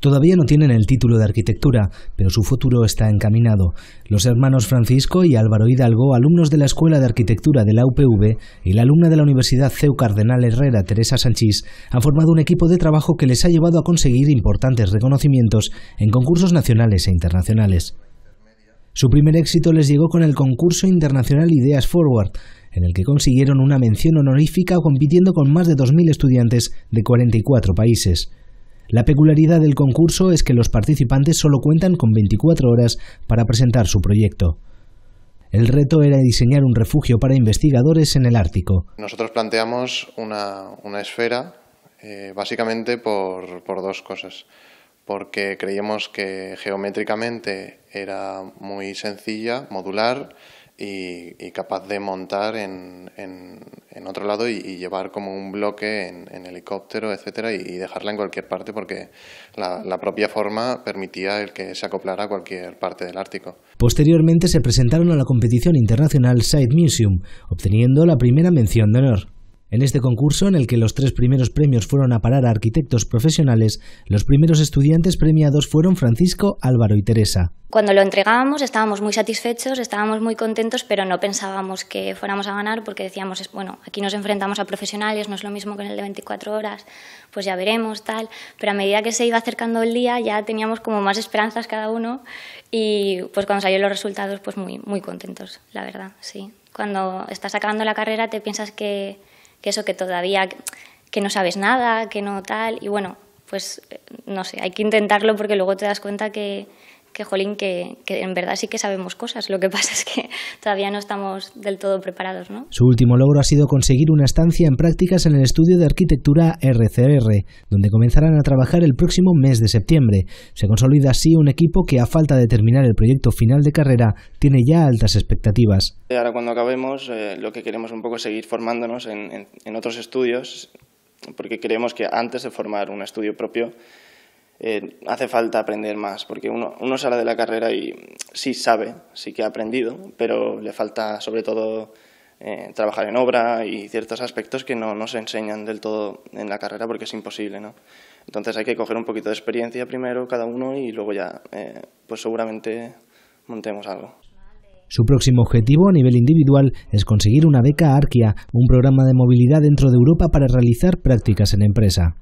Todavía no tienen el título de arquitectura, pero su futuro está encaminado. Los hermanos Francisco y Álvaro Hidalgo, alumnos de la Escuela de Arquitectura de la UPV y la alumna de la Universidad CEU Cardenal Herrera Teresa Sanchís, han formado un equipo de trabajo que les ha llevado a conseguir importantes reconocimientos en concursos nacionales e internacionales. Su primer éxito les llegó con el concurso internacional Ideas Forward, en el que consiguieron una mención honorífica compitiendo con más de 2.000 estudiantes de 44 países. La peculiaridad del concurso es que los participantes solo cuentan con 24 horas para presentar su proyecto. El reto era diseñar un refugio para investigadores en el Ártico. Nosotros planteamos una, esfera eh, básicamente por, dos cosas. Porque creíamos que geométricamente era muy sencilla, modular y, capaz de montar en, en otro lado y, llevar como un bloque en, helicóptero, etcétera, y, dejarla en cualquier parte porque la, la propia forma permitía el que se acoplara a cualquier parte del Ártico. Posteriormente se presentaron a la competición internacional Side Museum, obteniendo la primera mención de honor. En este concurso, en el que los tres primeros premios fueron a parar a arquitectos profesionales, los primeros estudiantes premiados fueron Francisco, Álvaro y Teresa. Cuando lo entregábamos estábamos muy satisfechos, estábamos muy contentos, pero no pensábamos que fuéramos a ganar porque decíamos, bueno, aquí nos enfrentamos a profesionales, no es lo mismo que en el de 24 horas, pues ya veremos, tal. Pero a medida que se iba acercando el día ya teníamos como más esperanzas cada uno y pues cuando salieron los resultados pues muy, muy contentos, la verdad, sí. Cuando estás acabando la carrera te piensas que que eso que todavía que no sabes nada, que no tal, y bueno, pues eh, no sé, hay que intentarlo porque luego te das cuenta que, que, jolín, que, en verdad sí que sabemos cosas. Lo que pasa es que todavía no estamos del todo preparados. ¿no? Su último logro ha sido conseguir una estancia en prácticas en el estudio de arquitectura RCR, donde comenzarán a trabajar el próximo mes de septiembre. Se consolida así un equipo que, a falta de terminar el proyecto final de carrera, tiene ya altas expectativas. Ahora, cuando acabemos, eh, lo que queremos un poco es seguir formándonos en, en otros estudios, porque creemos que antes de formar un estudio propio, eh, hace falta aprender más, porque uno, sale de la carrera y sí sabe, sí que ha aprendido, pero le falta sobre todo eh, trabajar en obra y ciertos aspectos que no, se enseñan del todo en la carrera porque es imposible, ¿no? Entonces hay que coger un poquito de experiencia primero cada uno y luego ya, eh, pues seguramente montemos algo. Su próximo objetivo a nivel individual es conseguir una beca Arquia, un programa de movilidad dentro de Europa para realizar prácticas en empresa.